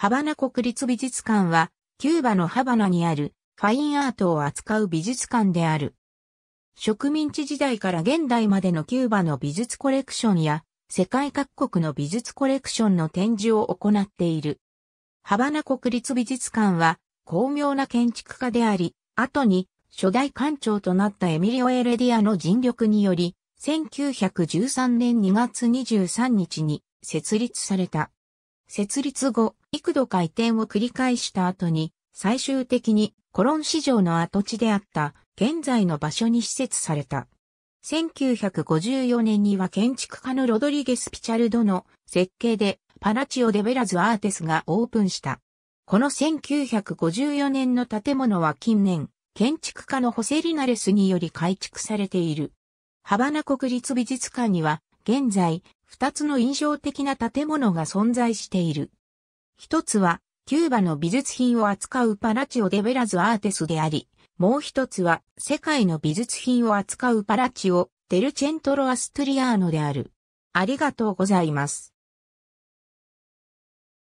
ハバナ国立美術館は、キューバのハバナにあるファインアートを扱う美術館である。植民地時代から現代までのキューバの美術コレクションや、世界各国の美術コレクションの展示を行っている。ハバナ国立美術館は、巧妙な建築家であり、後に初代館長となったエミリオ・エレディアの尽力により、1913年2月23日に設立された。設立後、幾度か移転を繰り返した後に、最終的にコロン市場の跡地であった現在の場所に施設された。1954年には建築家のロドリゲス・ピチャルドの設計でパラチオ・デベラズ・アーテスがオープンした。この1954年の建物は近年、建築家のホセ・リナレスにより改築されている。ハバナ国立美術館には現在、2つの印象的な建物が存在している。一つは、キューバの美術品を扱うパラチオ・デ・ベラズ・アーテスであり、もう一つは、世界の美術品を扱うパラチオ・デルチェントロ・アストリアーノである。ありがとうございます。